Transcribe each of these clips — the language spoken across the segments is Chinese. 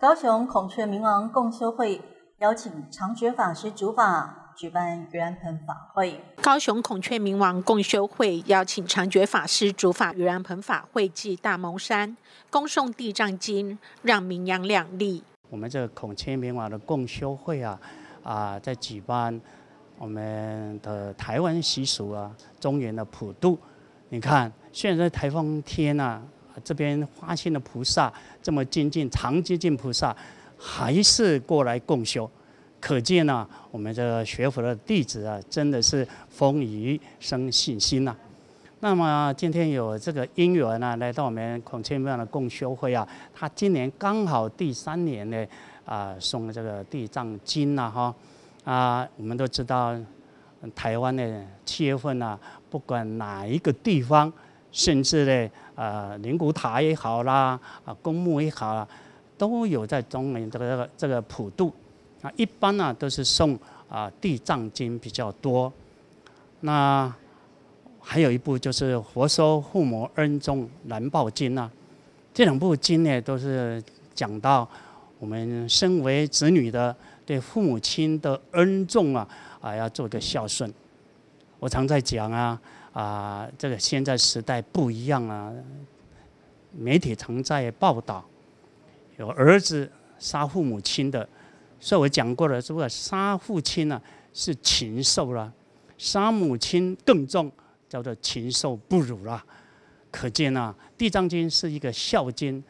高雄孔雀明王共修会邀请长觉法师主法，举办盂兰盆法会。高雄孔雀明王共修会邀请长觉法师主法盂兰盆法会，暨大蒙山恭送地藏经，让名扬两丽。我们这孔雀明王的共修会啊，啊，在举办我们的台湾习俗啊，中原的普渡。你看，现在台风天呐。这边花心的菩萨这么精进，常精进菩萨还是过来共修，可见呢，我们这个学佛的弟子啊，真的是风雨生信心呐。那么今天有这个姻缘呢，来到我们孔谦庙的共修会啊，他今年刚好第三年呢，啊，了这个地藏经呐哈，啊，我们都知道，台湾的七月份啊，不管哪一个地方。甚至呢，呃，灵骨塔也好啦，啊，公墓也好，都有在中年这个这个普渡，啊，一般呢都是送啊《地藏经》比较多，那还有一部就是《佛说父母恩重难报经》啊，这两部经呢都是讲到我们身为子女的对父母亲的恩重啊，啊，要做个孝顺。我常在讲啊。啊，这个现在时代不一样啊，媒体常在报道，有儿子杀父母亲的，所以我讲过了，如果杀父亲呢是禽兽了，杀母亲更重，叫做禽兽不如了。可见啊，《地藏经》是一个孝经，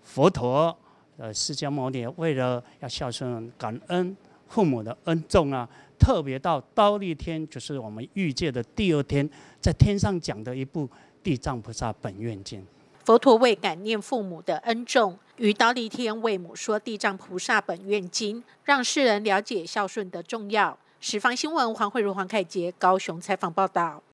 佛陀呃，释迦牟尼为了要孝顺感恩。父母的恩重啊，特别到刀立天，就是我们遇见的第二天，在天上讲的一部《地藏菩萨本愿经》。佛陀为感念父母的恩重，于刀立天为母说《地藏菩萨本愿经》，让世人了解孝顺的重要。十方新闻，黄慧如、黄凯杰，高雄采访报道。